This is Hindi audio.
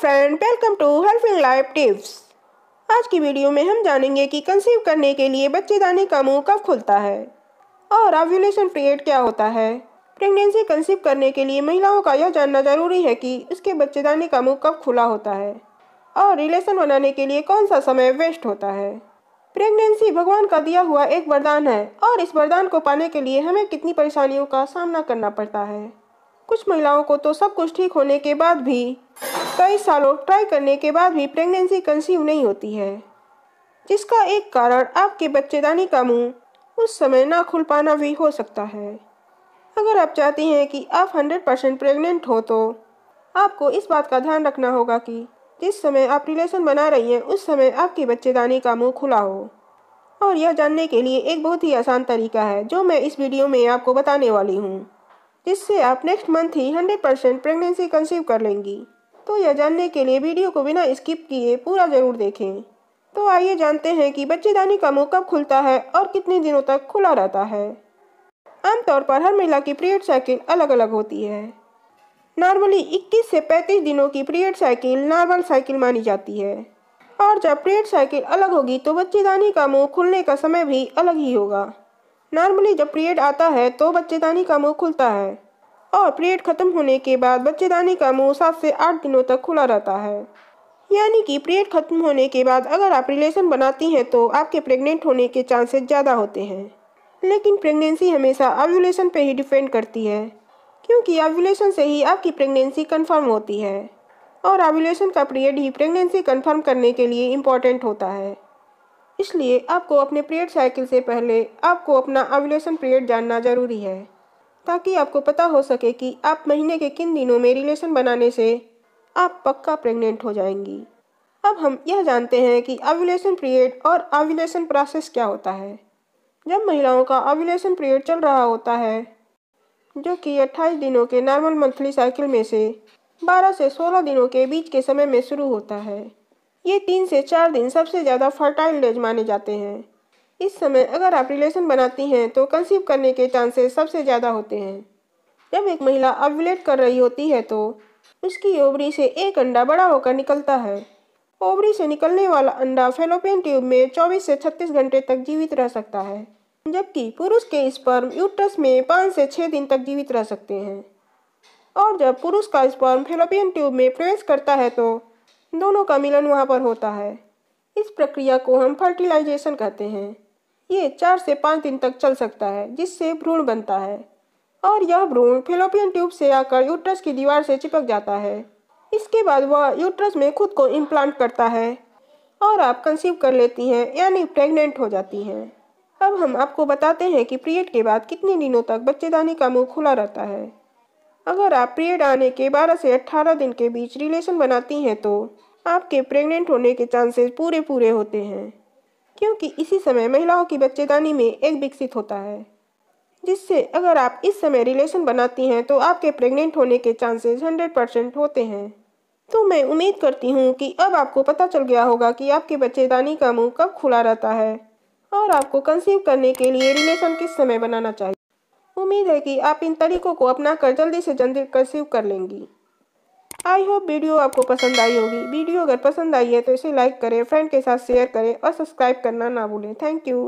friend welcome to helping life tips आज की वीडियो में हम जानेंगे कि कंसीव करने के लिए बच्चेदानी का मुंह कब खुलता है और ऑव्यूलेशन पीरियड क्या होता है प्रेगनेंसी कंसीव करने के लिए महिलाओं का यह जानना जरूरी है कि उसके बच्चेदानी का मुंह कब खुला होता है और रिलेशन बनाने के लिए कौन सा समय वेस्ट होता है प्रेगनेंसी भगवान का दिया हुआ एक वरदान है और इस वरदान को पाने के लिए हमें कितनी परेशानियों का सामना करना पड़ता है कुछ महिलाओं को तो सब कुछ ठीक होने के बाद भी कई सालों ट्राई करने के बाद भी प्रेगनेंसी कंसीव नहीं होती है जिसका एक कारण आपके बच्चेदानी का मुंह उस समय ना खुल पाना भी हो सकता है अगर आप चाहती हैं कि आप 100 परसेंट प्रेगनेंट हो तो आपको इस बात का ध्यान रखना होगा कि जिस समय आप रिलेशन बना रही हैं उस समय आपकी बच्चेदानी का मुंह खुला हो और यह जानने के लिए एक बहुत ही आसान तरीका है जो मैं इस वीडियो में आपको बताने वाली हूँ जिससे आप नेक्स्ट मंथ ही 100 परसेंट प्रेगनेंसी कंसीव कर लेंगी तो यह जानने के लिए वीडियो को बिना स्किप किए पूरा ज़रूर देखें तो आइए जानते हैं कि बच्चेदानी का मुँह कब खुलता है और कितने दिनों तक खुला रहता है आमतौर पर हर महिला की पीरियड साइकिल अलग अलग होती है नॉर्मली 21 से 35 दिनों की पीरियड साइकिल नॉर्मल साइकिल मानी जाती है और जब पीरियड साइकिल अलग होगी तो बच्चेदानी का मुंह खुलने का समय भी अलग ही होगा नॉर्मली जब पीरियड आता है तो बच्चेदानी का मुंह खुलता है और पीरियड खत्म होने के बाद बच्चेदानी का मुंह सात से आठ दिनों तक खुला रहता है यानी कि पीरियड खत्म होने के बाद अगर आप रिलेशन बनाती हैं तो आपके प्रेग्नेंट होने के चांसेस ज़्यादा होते हैं लेकिन प्रेगनेंसी हमेशा ऑव्यूलेशन पर ही डिपेंड करती है क्योंकि ऑव्यूलेशन से ही आपकी प्रेगनेंसी कन्फर्म होती है और ऑव्यूलेशन का पीरियड ही प्रेगनेंसी कन्फर्म करने के लिए इम्पॉर्टेंट होता है इसलिए आपको अपने पीरियड साइकिल से पहले आपको अपना ऑव्यूलेशन पीरियड जानना ज़रूरी है ताकि आपको पता हो सके कि आप महीने के किन दिनों में रिलेशन बनाने से आप पक्का प्रेग्नेंट हो जाएंगी अब हम यह जानते हैं कि आविलेशन पीरियड और आविलेशन प्रोसेस क्या होता है जब महिलाओं का आविलेशन पीरियड चल रहा होता है जो कि 28 दिनों के नॉर्मल मंथली साइकिल में से 12 से 16 दिनों के बीच के समय में शुरू होता है ये तीन से चार दिन सबसे ज़्यादा फर्टाइल डेज माने जाते हैं इस समय अगर आप रिलेशन बनाती हैं तो कंसीव करने के चांसेस सबसे ज़्यादा होते हैं जब एक महिला अवलेट कर रही होती है तो उसकी ओवरी से एक अंडा बड़ा होकर निकलता है ओवरी से निकलने वाला अंडा फेलोपियन ट्यूब में 24 से 36 घंटे तक जीवित रह सकता है जबकि पुरुष के स्पर्म यूट्रस में पाँच से छः दिन तक जीवित रह सकते हैं और जब पुरुष का स्पर्म फेलोपियन ट्यूब में प्रवेश करता है तो दोनों का मिलन वहाँ पर होता है इस प्रक्रिया को हम फर्टिलाइजेशन कहते हैं ये चार से पाँच दिन तक चल सकता है जिससे भ्रूण बनता है और यह भ्रूण फिलोपियन ट्यूब से आकर यूट्रस की दीवार से चिपक जाता है इसके बाद वह यूट्रस में खुद को इम्प्लांट करता है और आप कंसीव कर लेती हैं यानी प्रेग्नेंट हो जाती हैं अब हम आपको बताते हैं कि पीरियड के बाद कितने दिनों तक बच्चेदानी का मुंह खुला रहता है अगर आप पीरियड आने के 12 से 18 दिन के बीच रिलेशन बनाती हैं तो आपके प्रेग्नेंट होने के चांसेस पूरे पूरे होते हैं क्योंकि इसी समय महिलाओं की बच्चेदानी में एक विकसित होता है जिससे अगर आप इस समय रिलेशन बनाती हैं तो आपके प्रेग्नेंट होने के चांसेस हंड्रेड परसेंट होते हैं तो मैं उम्मीद करती हूँ कि अब आपको पता चल गया होगा कि आपके बच्चेदानी का मुंह कब खुला रहता है और आपको कंसीव करने के लिए रिलेशन किस समय बनाना चाहिए उम्मीद है कि आप इन तरीकों को अपना कर जल्दी से जल्दी कंसीव कर लेंगी आई होप वीडियो आपको पसंद आई होगी वीडियो अगर पसंद आई है तो इसे लाइक करें फ्रेंड के साथ शेयर करें और सब्सक्राइब करना ना भूलें थैंक यू